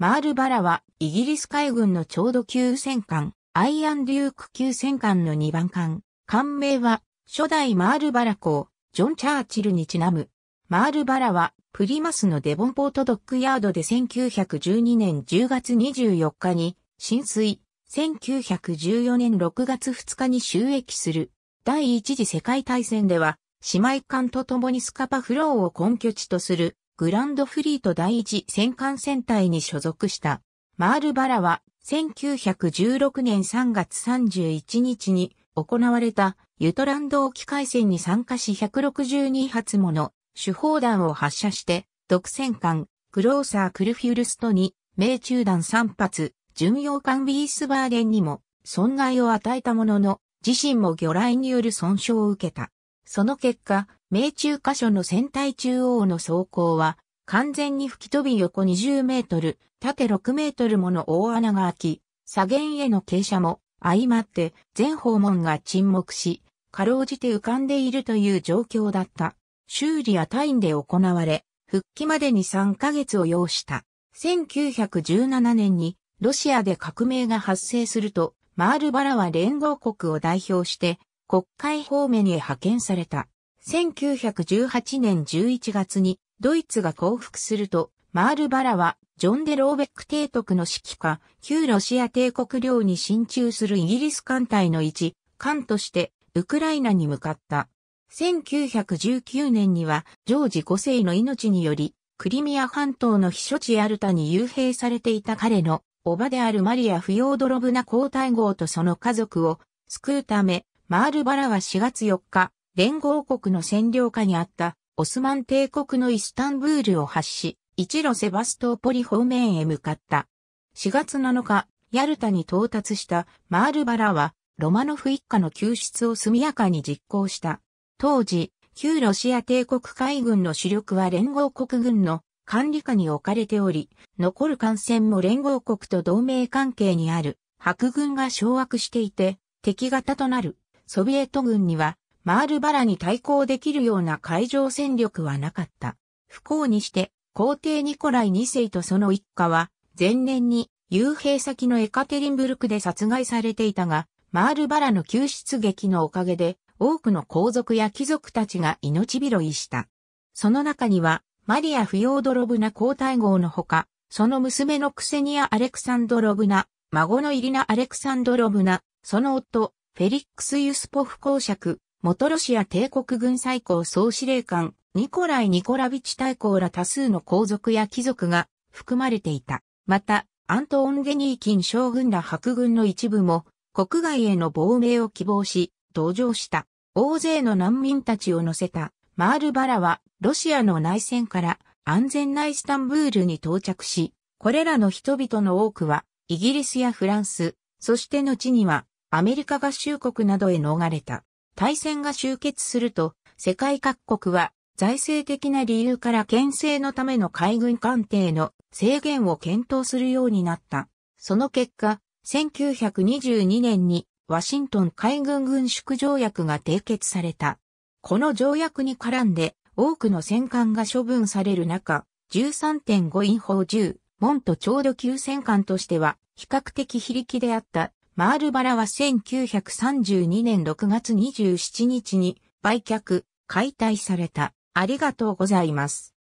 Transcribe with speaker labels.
Speaker 1: マールバラは、イギリス海軍のちょうど級戦艦、アイアンデューク級戦艦の2番艦。艦名は、初代マールバラ港、ジョン・チャーチルにちなむ。マールバラは、プリマスのデボンポートドックヤードで1912年10月24日に、浸水、1914年6月2日に収益する。第一次世界大戦では、姉妹艦と共にスカパフローを根拠地とするグランドフリート第一戦艦戦隊に所属した。マールバラは1916年3月31日に行われたユトランド沖海戦に参加し162発もの手砲弾を発射して、独戦艦クローサー・クルフィルストに命中弾3発、巡洋艦ウィースバーデンにも損害を与えたものの、自身も魚雷による損傷を受けた。その結果、命中箇所の船体中央の走行は、完全に吹き飛び横20メートル、縦6メートルもの大穴が開き、左舷への傾斜も相まって全方門が沈黙し、かろうじて浮かんでいるという状況だった。修理や単位で行われ、復帰までに3ヶ月を要した。1917年にロシアで革命が発生すると、マールバラは連合国を代表して国会方面へ派遣された。1918年11月にドイツが降伏すると、マールバラはジョン・デ・ローベック提督の指揮下、旧ロシア帝国領に進駐するイギリス艦隊の一、艦としてウクライナに向かった。1919年にはジョージ5世の命により、クリミア半島の避暑地アルタに幽閉されていた彼の、叔母であるマリア・フヨードロブナ皇太后とその家族を救うため、マールバラは4月4日、連合国の占領下にあったオスマン帝国のイスタンブールを発し、一路セバストーポリ方面へ向かった。4月7日、ヤルタに到達したマールバラは、ロマノフ一家の救出を速やかに実行した。当時、旧ロシア帝国海軍の主力は連合国軍の管理下に置かれており、残る艦船も連合国と同盟関係にある白軍が掌握していて、敵型となるソビエト軍にはマールバラに対抗できるような海上戦力はなかった。不幸にして、皇帝ニコライ2世とその一家は、前年に幽閉先のエカテリンブルクで殺害されていたが、マールバラの救出劇のおかげで、多くの皇族や貴族たちが命拾いした。その中には、マリア・フィオードロブナ皇太后のほか、その娘のクセニア・アレクサンドロブナ、孫のイリナ・アレクサンドロブナ、その夫、フェリックス・ユスポフ公爵、元ロシア帝国軍最高総司令官、ニコライ・ニコラビチ大公ら多数の皇族や貴族が含まれていた。また、アントオン・ゲニーキン将軍ら白軍の一部も、国外への亡命を希望し、同乗した。大勢の難民たちを乗せた、マールバラは、ロシアの内戦から安全なイスタンブールに到着し、これらの人々の多くは、イギリスやフランス、そして後には、アメリカ合衆国などへ逃れた。大戦が終結すると、世界各国は財政的な理由から牽制のための海軍艦艇の制限を検討するようになった。その結果、1922年にワシントン海軍軍縮条約が締結された。この条約に絡んで多くの戦艦が処分される中、13.5イン砲10、門とちょうど9戦艦としては比較的非力であったマールバラは1932年6月27日に売却、解体された。ありがとうございます。